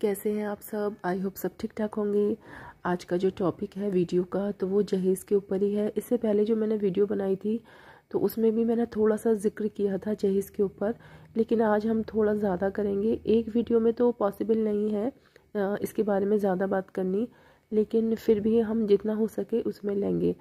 कैसे हैं आप सब आई होप सब ठीक ठाक होंगे आज का जो टॉपिक है वीडियो का तो वो जहेज़ के ऊपर ही है इससे पहले जो मैंने वीडियो बनाई थी तो उसमें भी मैंने थोड़ा सा जिक्र किया था जहेज़ के ऊपर लेकिन आज हम थोड़ा ज़्यादा करेंगे एक वीडियो में तो पॉसिबल नहीं है इसके बारे में ज़्यादा बात करनी लेकिन फिर भी हम जितना हो सके उसमें लेंगे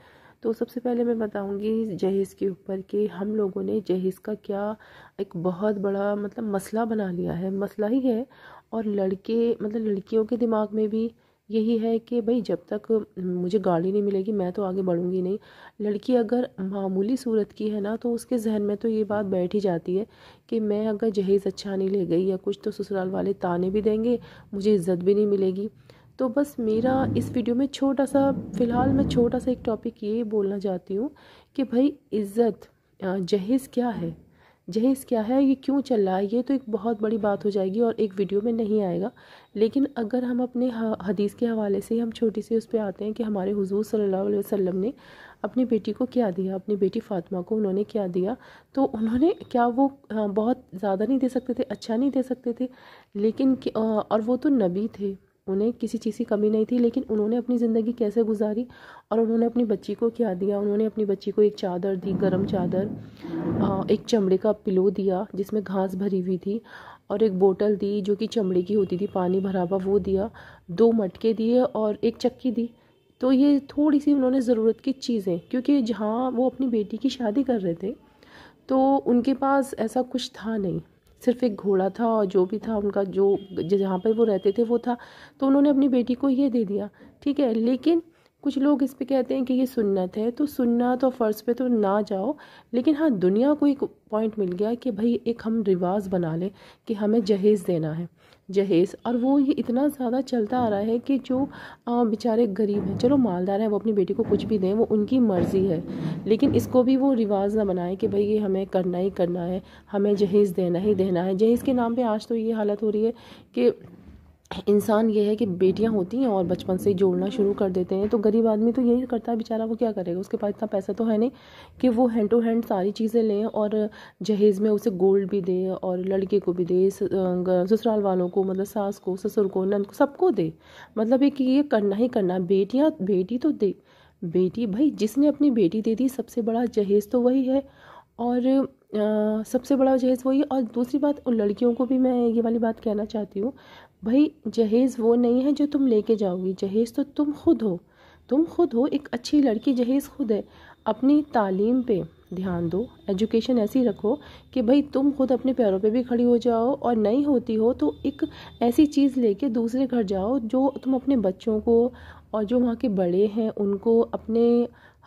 तो सबसे पहले मैं बताऊंगी जहेज़ के ऊपर कि हम लोगों ने जहेज़ का क्या एक बहुत बड़ा मतलब मसला बना लिया है मसला ही है और लड़के मतलब लड़कियों के दिमाग में भी यही है कि भाई जब तक मुझे गाड़ी नहीं मिलेगी मैं तो आगे बढ़ूँगी नहीं लड़की अगर मामूली सूरत की है ना तो उसके जहन में तो ये बात बैठ ही जाती है कि मैं अगर जहेज़ अच्छा नहीं ले गई या कुछ तो ससुराल वाले ताने भी देंगे मुझे इज्जत भी नहीं मिलेगी तो बस मेरा इस वीडियो में छोटा सा फ़िलहाल मैं छोटा सा एक टॉपिक ये बोलना चाहती हूँ कि भाई इज़्ज़त जहेज़ क्या है जहेज़ क्या है ये क्यों चल रहा है ये तो एक बहुत बड़ी बात हो जाएगी और एक वीडियो में नहीं आएगा लेकिन अगर हम अपने हदीस के हवाले से हम छोटी सी उस पर आते हैं कि हमारे हुजूर सल्लल्लाहु अलैहि वसल्लम ने अपनी बेटी को क्या दिया अपनी बेटी फ़ातिमा को उन्होंने क्या दिया तो उन्होंने क्या वो बहुत ज़्यादा नहीं दे सकते थे अच्छा नहीं दे सकते थे लेकिन और वो तो नबी थे उन्हें किसी चीज़ की कमी नहीं थी लेकिन उन्होंने अपनी ज़िंदगी कैसे गुजारी और उन्होंने अपनी बच्ची को क्या दिया उन्होंने अपनी बच्ची को एक चादर दी गर्म चादर एक चमड़े का पिलो दिया जिसमें घास भरी हुई थी और एक बोतल दी जो कि चमड़े की होती थी पानी भरा हुआ वो दिया दो मटके दिए और एक चक्की दी तो ये थोड़ी सी उन्होंने ज़रूरत की चीज़ें क्योंकि जहाँ वो अपनी बेटी की शादी कर रहे थे तो उनके पास ऐसा कुछ था नहीं सिर्फ एक घोड़ा था और जो भी था उनका जो जहाँ पर वो रहते थे वो था तो उन्होंने अपनी बेटी को ये दे दिया ठीक है लेकिन कुछ लोग इस पे कहते हैं कि ये सुन्नत है तो सुनना तो फ़र्ज़ पे तो ना जाओ लेकिन हाँ दुनिया को एक पॉइंट मिल गया कि भाई एक हम रिवाज बना लें कि हमें जहेज़ देना है जहेज़ और वो ये इतना ज़्यादा चलता आ रहा है कि जो बेचारे गरीब हैं चलो मालदार हैं वो अपनी बेटी को कुछ भी दें वो उनकी मर्ज़ी है लेकिन इसको भी वो रिवाज ना बनाए कि भाई ये हमें करना ही करना है हमें जहेज़ देना ही देना है जहेज़ के नाम पर आज तो ये हालत हो रही है कि इंसान ये है कि बेटियां होती हैं और बचपन से जोड़ना शुरू कर देते हैं तो गरीब आदमी तो यही करता है बेचारा वो क्या करेगा उसके पास इतना पैसा तो है नहीं कि वो हैंड टू हैंड सारी चीज़ें लें और जहेज़ में उसे गोल्ड भी दे और लड़के को भी दे ससुराल वालों को मतलब सास को ससुर को नंद को सबको दे मतलब ये कि ये करना ही करना बेटियाँ बेटी तो दे बेटी भाई जिसने अपनी बेटी दे दी सबसे बड़ा जहेज़ तो वही है और आ, सबसे बड़ा जहेज़ वही और दूसरी बात उन लड़कियों को भी मैं ये वाली बात कहना चाहती हूँ भाई जहेज़ वो नहीं है जो तुम लेके जाओगी जहेज़ तो तुम खुद हो तुम खुद हो एक अच्छी लड़की जहेज़ खुद है अपनी तालीम पे ध्यान दो एजुकेशन ऐसी रखो कि भाई तुम खुद अपने पैरों पे भी खड़ी हो जाओ और नहीं होती हो तो एक ऐसी चीज़ लेके दूसरे घर जाओ जो तुम अपने बच्चों को और जो वहाँ के बड़े हैं उनको अपने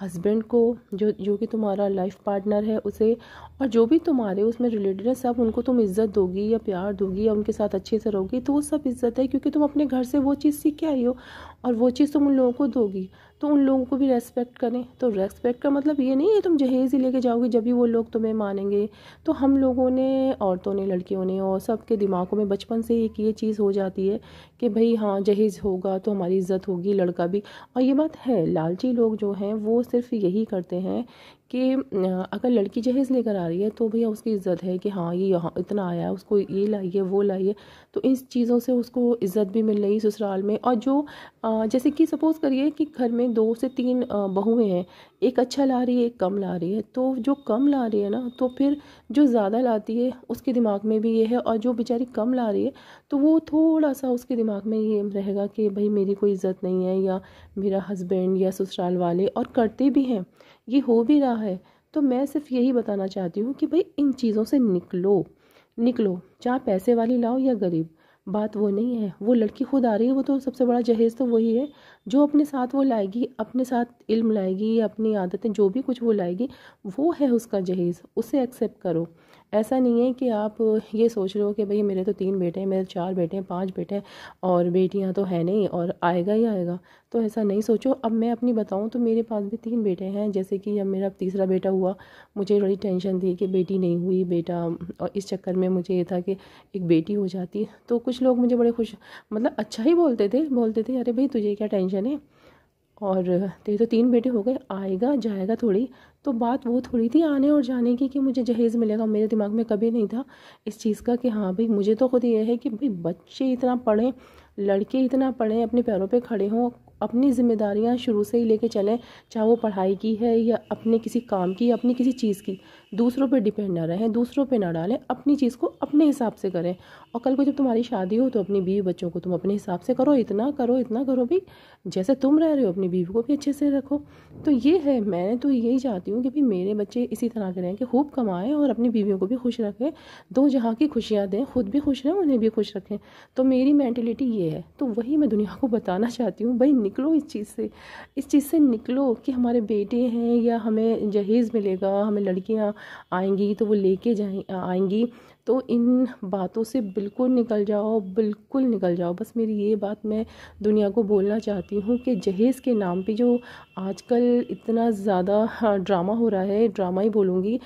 हस्बैंड को जो जो कि तुम्हारा लाइफ पार्टनर है उसे और जो भी तुम्हारे उसमें रिलेटेड है सब उनको तुम इज्जत दोगी या प्यार दोगी या उनके साथ अच्छे से रहोगी तो वो सब इज्जत है क्योंकि तुम अपने घर से वो चीज़ सीख के आई हो और वो चीज़ तुम उन लोगों को दोगी तो उन लोगों को भी रेस्पेक्ट करें तो रेस्पेक्ट का मतलब ये नहीं है तुम जहेज़ ही लेके जाओगे जब भी वो लोग तुम्हें मानेंगे तो हम लोगों ने औरतों ने लड़कियों ने और सबके दिमागों में बचपन से एक ये चीज़ हो जाती है कि भाई हाँ जहेज़ होगा तो हमारी इज्जत होगी लड़का भी और ये बात है लालची लोग जो हैं वो सिर्फ यही करते हैं कि अगर लड़की जहेज़ लेकर आ रही है तो भैया उसकी इज़्ज़त है कि हाँ ये यहाँ इतना आया है उसको ये लाइए वो लाइए तो इन चीज़ों से उसको इज़्ज़त भी मिल रही ससुराल में और जो जैसे कि सपोज़ करिए कि घर में दो से तीन बहुएँ हैं एक अच्छा ला रही है एक कम ला रही है तो जो कम ला रही है ना तो फिर जो ज़्यादा लाती है उसके दिमाग में भी ये है और जो बेचारी कम ला रही है तो वो थोड़ा सा उसके दिमाग में ये रहेगा कि भाई मेरी कोई इज़्ज़त नहीं है या मेरा हस्बैंड या ससुराल वाले और करते भी हैं ये हो भी रहा है तो मैं सिर्फ यही बताना चाहती हूँ कि भाई इन चीज़ों से निकलो निकलो चाहे पैसे वाली लाओ या गरीब बात वो नहीं है वो लड़की खुद आ रही है वो तो सबसे बड़ा जहेज़ तो वही है जो अपने साथ वो लाएगी अपने साथ इल्म लाएगी अपनी आदतें जो भी कुछ वो लाएगी वो है उसका जहेज़ उसे एक्सेप्ट करो ऐसा नहीं है कि आप ये सोच रहे हो कि भाई मेरे तो तीन बेटे हैं मेरे चार बेटे हैं पाँच बेटे हैं और बेटियाँ तो है नहीं और आएगा ही आएगा तो ऐसा नहीं सोचो अब मैं अपनी बताऊँ तो मेरे पास भी तीन बेटे हैं जैसे कि जब मेरा तीसरा बेटा हुआ मुझे बड़ी टेंशन थी कि बेटी नहीं हुई बेटा और इस चक्कर में मुझे ये था कि एक बेटी हो जाती तो कुछ लोग मुझे बड़े खुश मतलब अच्छा ही बोलते थे बोलते थे अरे भाई तुझे क्या टेंशन है और तेरे तो तीन बेटे हो गए आएगा जाएगा थोड़ी तो बात वो थोड़ी थी आने और जाने की कि मुझे जहेज़ मिलेगा मेरे दिमाग में कभी नहीं था इस चीज़ का कि हाँ भाई मुझे तो खुद ये है कि भाई बच्चे इतना पढ़ें लड़के इतना पढ़ें अपने पैरों पे खड़े हों अपनी जिम्मेदारियां शुरू से ही लेके चलें चाहे वो पढ़ाई की है या अपने किसी काम की या अपनी किसी चीज़ की दूसरों पे डिपेंड ना रहें दूसरों पे ना डालें अपनी चीज़ को अपने हिसाब से करें और कल को जब तुम्हारी शादी हो तो अपनी बीवी बच्चों को तुम अपने हिसाब से करो इतना करो इतना करो भी जैसे तुम रह रहे हो अपनी बीवी को भी अच्छे से रखो तो ये है मैं तो यही चाहती हूँ कि भाई मेरे बच्चे इसी तरह के रहें कि खूब कमाएँ और अपनी बीवियों को भी खुश रखें दो जहाँ की खुशियाँ दें खुद भी खुश रहें उन्हें भी खुश रखें तो मेरी मैंटेलिटी ये है तो वही मैं दुनिया को बताना चाहती हूँ भाई निकलो इस चीज़ से इस चीज़ से निकलो कि हमारे बेटे हैं या हमें जहेज़ मिलेगा हमें लड़कियाँ आएंगी तो वो लेके जाए आएंगी तो इन बातों से बिल्कुल निकल जाओ बिल्कुल निकल जाओ बस मेरी ये बात मैं दुनिया को बोलना चाहती हूँ कि जहेज़ के नाम पे जो आजकल इतना ज़्यादा हाँ, ड्रामा हो रहा है ड्रामा ही बोलूँगी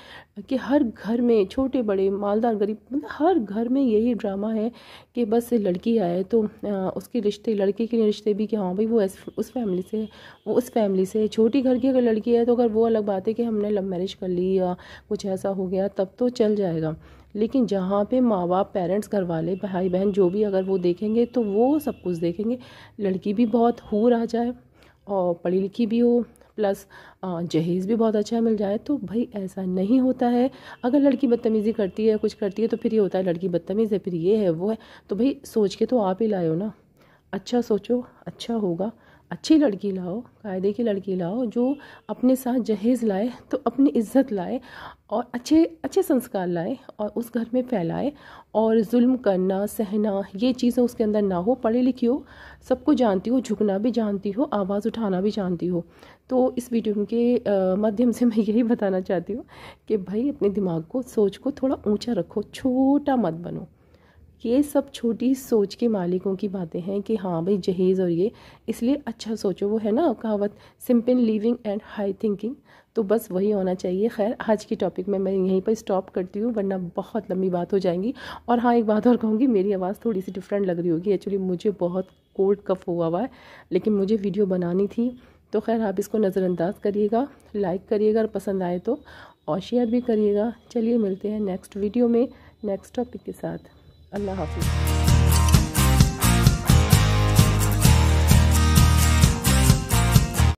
कि हर घर में छोटे बड़े मालदार गरीब मतलब हर घर में यही ड्रामा है कि बस लड़की आए तो उसके रिश्ते लड़के के रिश्ते भी कि हाँ भाई वो उस फैमिली से वो उस फैमिली से छोटी घर की अगर लड़की है तो अगर वो अलग बात है कि हमने लव मैरिज कर ली या कुछ ऐसा हो गया तब तो चल जाएगा लेकिन जहाँ पे माँ बाप पेरेंट्स घर वाले भाई बहन जो भी अगर वो देखेंगे तो वो सब कुछ देखेंगे लड़की भी बहुत हूर आ जाए और पढ़ी लिखी भी हो प्लस जहेज़ भी बहुत अच्छा मिल जाए तो भाई ऐसा नहीं होता है अगर लड़की बदतमीज़ी करती है कुछ करती है तो फिर ये होता है लड़की बदतमीज़ है फिर ये है वो है तो भाई सोच के तो आप ही लाए हो ना अच्छा सोचो अच्छा होगा अच्छी लड़की लाओ कायदे की लड़की लाओ जो अपने साथ जहेज़ लाए तो अपनी इज्जत लाए और अच्छे अच्छे संस्कार लाए और उस घर में फैलाए और जुल्म करना सहना ये चीज़ें उसके अंदर ना हो पढ़ी लिखी हो सबको जानती हो झुकना भी जानती हो आवाज़ उठाना भी जानती हो तो इस वीडियो के माध्यम से मैं यही बताना चाहती हूँ कि भाई अपने दिमाग को सोच को थोड़ा ऊँचा रखो छोटा मत बनो ये सब छोटी सोच के मालिकों की बातें हैं कि हाँ भाई जहेज़ और ये इसलिए अच्छा सोचो वो है ना कहावत simple living and high thinking तो बस वही होना चाहिए खैर आज के टॉपिक में मैं यहीं पर स्टॉप करती हूँ वरना बहुत लंबी बात हो जाएंगी और हाँ एक बात और कहूँगी मेरी आवाज़ थोड़ी सी डिफरेंट लग रही होगी एक्चुअली मुझे बहुत कोल्ड कफ हुआ हुआ है लेकिन मुझे वीडियो बनानी थी तो खैर आप इसको नज़रअंदाज करिएगा लाइक करिएगा और पसंद आए तो और शेयर भी करिएगा चलिए मिलते हैं नेक्स्ट वीडियो में नेक्स्ट टॉपिक के साथ الله حافظ